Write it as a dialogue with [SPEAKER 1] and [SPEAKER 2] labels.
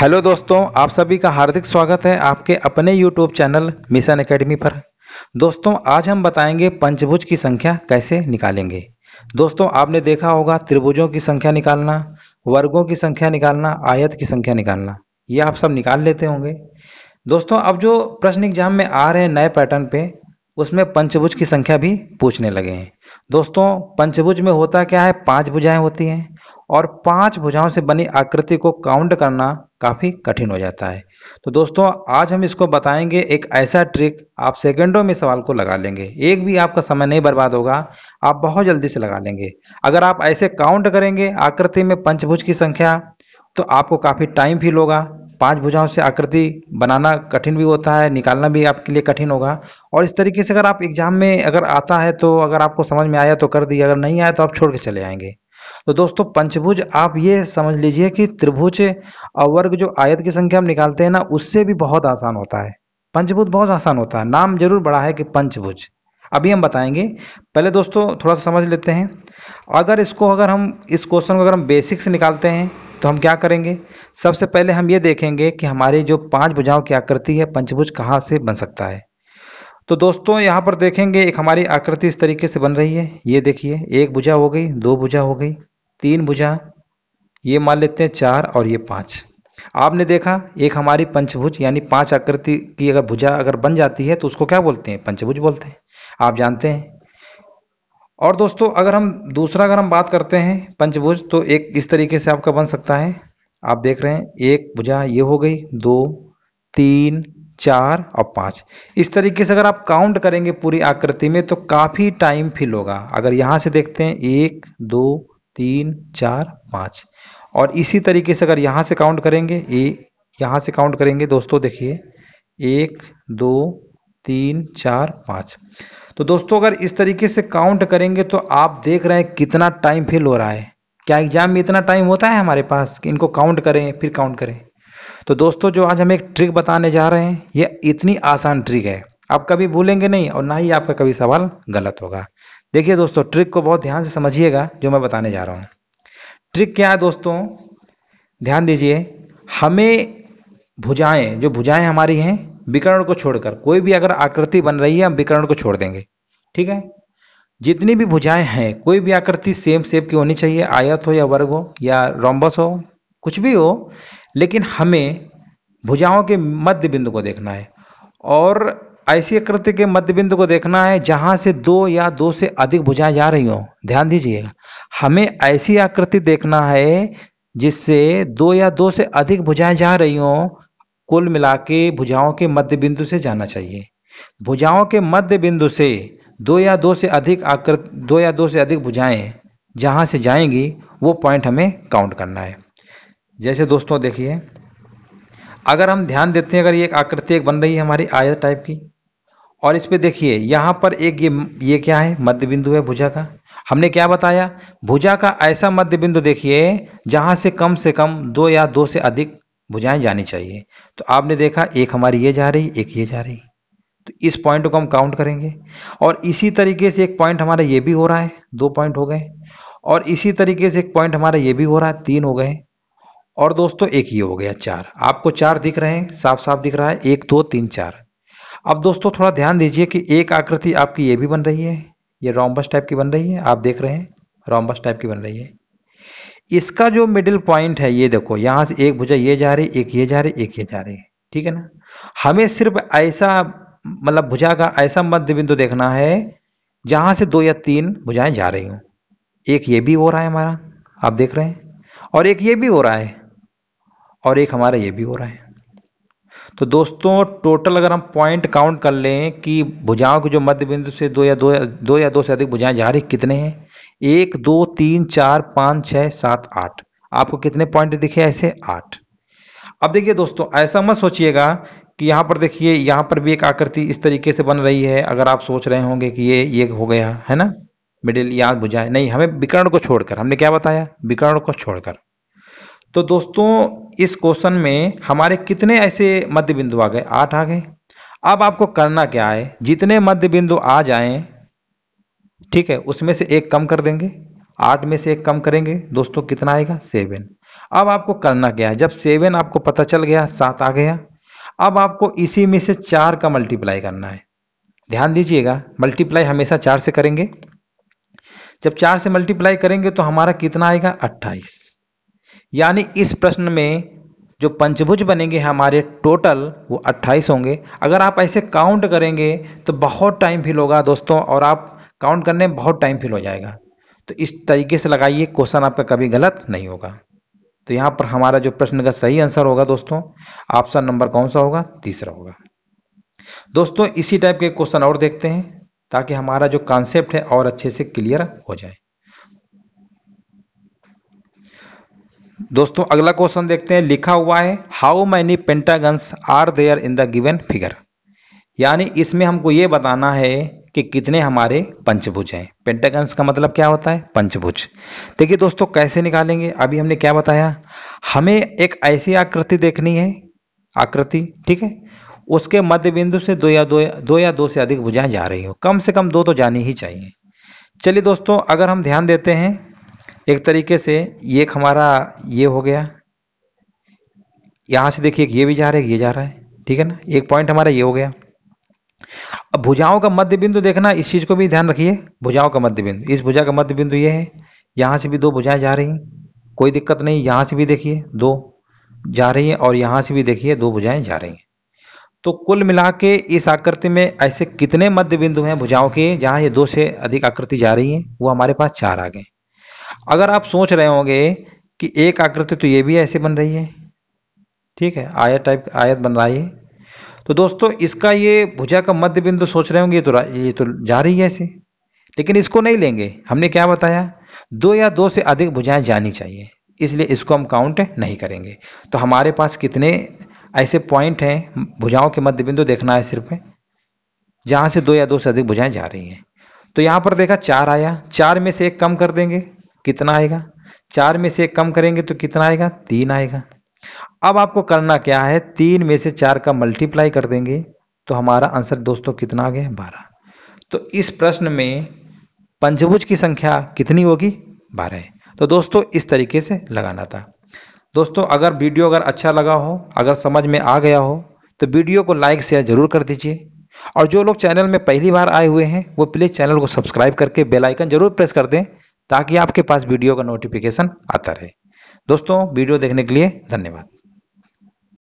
[SPEAKER 1] hello दोस्तों आप सभी का हार्दिक स्वागत है आपके अपने यूट्यूब चैनल मिशन एकेडमी पर दोस्तों आज हम बताएंगे पंचभुज की संख्या कैसे निकालेंगे दोस्तों आपने देखा होगा त्रिभुजों की संख्या निकालना वर्गों की संख्या निकालना आयत की संख्या निकालना ये आप सब निकाल लेते होंगे दोस्तों अब जो प्रश्न एग्जाम में आ रहे हैं नए पैटर्न पे उसमें पंचभुज की संख्या भी पूछने लगे हैं दोस्तों पंचभुज में होता क्या है पांच भुजाएं होती हैं और पांच भुजाओं से बनी आकृति को काउंट करना काफ़ी कठिन हो जाता है तो दोस्तों आज हम इसको बताएंगे एक ऐसा ट्रिक आप सेकंडों में सवाल को लगा लेंगे एक भी आपका समय नहीं बर्बाद होगा आप बहुत जल्दी से लगा लेंगे अगर आप ऐसे काउंट करेंगे आकृति में पंचभुज की संख्या तो आपको काफ़ी टाइम फील होगा पांच भुजाओं से आकृति बनाना कठिन भी होता है निकालना भी आपके लिए कठिन होगा और इस तरीके से अगर आप एग्जाम में अगर आता है तो अगर आपको समझ में आया तो कर दिया अगर नहीं आया तो आप छोड़ के चले आएंगे तो दोस्तों पंचभुज आप ये समझ लीजिए कि त्रिभुज अवर्ग जो आयत की संख्या हम निकालते हैं ना उससे भी बहुत आसान होता है पंचभुज बहुत आसान होता है नाम जरूर बड़ा है कि पंचभुज अभी हम बताएंगे पहले दोस्तों थोड़ा सा समझ लेते हैं अगर इसको अगर हम इस क्वेश्चन को अगर हम बेसिक से निकालते हैं तो हम क्या करेंगे सबसे पहले हम ये देखेंगे कि हमारी जो पांच भुजाओं की आकृति है पंचभुज कहाँ से बन सकता है तो दोस्तों यहाँ पर देखेंगे एक हमारी आकृति इस तरीके से बन रही है ये देखिए एक भुजा हो गई दो भुजा हो गई तीन भुजा ये मान लेते हैं चार और ये पाँच आपने देखा एक हमारी पंचभुज यानी पांच आकृति की अगर भुजा अगर बन जाती है तो उसको क्या बोलते हैं पंचभुज बोलते हैं आप जानते हैं और दोस्तों अगर हम दूसरा अगर हम बात करते हैं पंचभुज तो एक इस तरीके से आपका बन सकता है आप देख रहे हैं एक भुजा ये हो गई दो तीन चार और पांच इस तरीके से अगर आप काउंट करेंगे पूरी आकृति में तो काफ़ी टाइम फिल होगा अगर यहां से देखते हैं एक दो तीन चार पाँच और इसी तरीके से अगर यहाँ से काउंट करेंगे ए यहाँ से काउंट करेंगे दोस्तों देखिए एक दो तीन चार पाँच तो दोस्तों अगर इस तरीके से काउंट करेंगे तो आप देख रहे हैं कितना टाइम फेल हो रहा है क्या एग्जाम में इतना टाइम होता है हमारे पास कि इनको काउंट करें फिर काउंट करें तो दोस्तों जो आज हम एक ट्रिक बताने जा रहे हैं ये इतनी आसान ट्रिक है आप कभी भूलेंगे नहीं और ना ही आपका कभी सवाल गलत होगा देखिए दोस्तों ट्रिक को बहुत ध्यान से समझिएगा जो मैं बताने जा रहा हूँ ट्रिक क्या है दोस्तों ध्यान दीजिए हमें भुजाएं जो भुजाएं हमारी हैं विकर्ण को छोड़कर कोई भी अगर आकृति बन रही है हम विकर्ण को छोड़ देंगे ठीक है जितनी भी भुजाएं हैं कोई भी आकृति सेम सेप की होनी चाहिए आयत हो या वर्ग हो या रोम्बस हो कुछ भी हो लेकिन हमें भुजाओं के मध्य बिंदु को देखना है और ऐसी आकृति के मध्य बिंदु को देखना है जहां से दो या दो से अधिक भुजाएं जा रही हो ध्यान दीजिएगा हमें ऐसी आकृति देखना है जिससे दो या दो से अधिक भुजाएं जा रही हो कुल मिला के भुजाओं के मध्य बिंदु से जाना चाहिए भुजाओं के मध्य बिंदु से दो या दो से अधिक आकृति दो या दो से अधिक भुजाएं जहां से जाएंगी वो पॉइंट हमें काउंट करना है जैसे दोस्तों देखिए अगर हम ध्यान देते हैं अगर ये एक आकृति एक बन रही है हमारी आयत टाइप की और इस पे देखिए यहाँ पर एक ये ये क्या है मध्य बिंदु है भुजा का हमने क्या बताया भुजा का ऐसा मध्य बिंदु देखिए जहाँ से कम से कम दो या दो से अधिक भुजाएं जानी चाहिए तो आपने देखा एक हमारी ये जा रही एक ये जा रही तो इस पॉइंट को हम काउंट करेंगे और इसी तरीके से एक पॉइंट हमारा ये भी हो रहा है दो पॉइंट हो गए और इसी तरीके से एक पॉइंट हमारा ये भी हो रहा है तीन हो गए और दोस्तों एक ये हो गया चार आपको चार दिख रहे हैं साफ साफ दिख रहा है एक दो तीन चार अब दोस्तों थोड़ा ध्यान दीजिए कि एक आकृति आपकी ये भी बन रही है ये रॉम्बस टाइप की बन रही है आप देख रहे हैं रॉम्बस टाइप की बन रही है इसका जो मिडिल पॉइंट है ये देखो यहां से एक भुजा ये जा रही एक ये जा रही एक ये जा रही ठीक है ना हमें सिर्फ ऐसा मतलब भुजा का ऐसा मध्य बिंदु देखना है जहां से दो या तीन भुजाएं जा रही हूं एक ये भी हो रहा है हमारा आप देख रहे हैं और एक ये भी हो रहा है और एक हमारा ये भी हो रहा है तो दोस्तों टोटल अगर हम पॉइंट काउंट कर लें कि भुजाओं के जो मध्य बिंदु से दो या दो या दो या दो से अधिक भुजाएं जा रही कितने हैं एक दो तीन चार पाँच छः सात आठ आपको कितने पॉइंट दिखे ऐसे आठ अब देखिए दोस्तों ऐसा मत सोचिएगा कि यहाँ पर देखिए यहाँ पर भी एक आकृति इस तरीके से बन रही है अगर आप सोच रहे होंगे कि ये ये हो गया है ना मिडिल याद बुझाए नहीं हमें विकर्ण को छोड़कर हमने क्या बताया विकर्ण को छोड़कर तो दोस्तों इस क्वेश्चन में हमारे कितने ऐसे मध्य बिंदु आ गए आठ आ गए अब आपको करना क्या है जितने मध्य बिंदु आ जाएं ठीक है उसमें से एक कम कर देंगे आठ में से एक कम करेंगे दोस्तों कितना आएगा सेवन अब आपको करना क्या है जब सेवन आपको पता चल गया सात आ गया अब आपको इसी में से चार का मल्टीप्लाई करना है ध्यान दीजिएगा मल्टीप्लाई हमेशा चार से करेंगे जब चार से मल्टीप्लाई करेंगे तो हमारा कितना आएगा अट्ठाईस यानी इस प्रश्न में जो पंचभुज बनेंगे हमारे टोटल वो 28 होंगे अगर आप ऐसे काउंट करेंगे तो बहुत टाइम फील होगा दोस्तों और आप काउंट करने में बहुत टाइम फील हो जाएगा तो इस तरीके से लगाइए क्वेश्चन आपका कभी गलत नहीं होगा तो यहाँ पर हमारा जो प्रश्न का सही आंसर होगा दोस्तों ऑप्शन नंबर कौन सा होगा तीसरा होगा दोस्तों इसी टाइप के क्वेश्चन और देखते हैं ताकि हमारा जो कॉन्सेप्ट है और अच्छे से क्लियर हो जाए दोस्तों अगला क्वेश्चन देखते हैं लिखा हुआ है how many pentagons are there in the given figure यानी इसमें हमको ये बताना है कि कितने हमारे पंचभुज हैं पेंटागन्स का मतलब क्या होता है पंचभुज देखिए दोस्तों कैसे निकालेंगे अभी हमने क्या बताया हमें एक ऐसी आकृति देखनी है आकृति ठीक है उसके मध्य बिंदु से दो या दो दो या दो से अधिक भुजाएं जा रही हो कम से कम दो तो जानी ही चाहिए चलिए दोस्तों अगर हम ध्यान देते हैं एक तरीके से ये हमारा ये हो गया यहाँ से देखिए ये भी जा रहा है ये जा रहा है ठीक है ना एक पॉइंट हमारा ये हो गया अब भुजाओं का मध्य बिंदु देखना इस चीज़ को भी ध्यान रखिए भुजाओं का मध्य बिंदु इस भुजा का मध्य बिंदु ये है यहां से भी दो भुजाएं जा रही हैं कोई दिक्कत नहीं यहां से भी देखिए दो जा रही हैं और यहाँ से भी देखिए दो भुजाएं जा रही हैं तो कुल मिला के इस आकृति में ऐसे कितने मध्य बिंदु हैं भुजाओं के जहां ये दो से अधिक आकृति जा रही है वो हमारे पास चार आ गए अगर आप सोच रहे होंगे कि एक आकृति तो ये भी ऐसे बन रही है ठीक है आयत टाइप आयत बन रहा है तो दोस्तों इसका ये भुजा का मध्य बिंदु सोच रहे होंगे तो ये तो जा रही है ऐसे लेकिन इसको नहीं लेंगे हमने क्या बताया दो या दो से अधिक भुजाएं जानी चाहिए इसलिए इसको हम काउंट नहीं करेंगे तो हमारे पास कितने ऐसे पॉइंट हैं भुजाओं के मध्य बिंदु देखना है सिर्फ जहां से दो या दो से अधिक भुजाएं जा रही हैं तो यहां पर देखा चार आया चार में से एक कम कर देंगे कितना आएगा चार में से कम करेंगे तो कितना आएगा तीन आएगा अब आपको करना क्या है तीन में से चार का मल्टीप्लाई कर देंगे तो हमारा आंसर दोस्तों कितना आ गया बारह तो इस प्रश्न में पंचभुज की संख्या कितनी होगी बारह तो दोस्तों इस तरीके से लगाना था दोस्तों अगर वीडियो अगर अच्छा लगा हो अगर समझ में आ गया हो तो वीडियो को लाइक शेयर जरूर कर दीजिए और जो लोग चैनल में पहली बार आए हुए हैं वो प्लीज़ चैनल को सब्सक्राइब करके बेल आइकन जरूर प्रेस कर दें ताकि आपके पास वीडियो का नोटिफिकेशन आता रहे दोस्तों वीडियो देखने के लिए धन्यवाद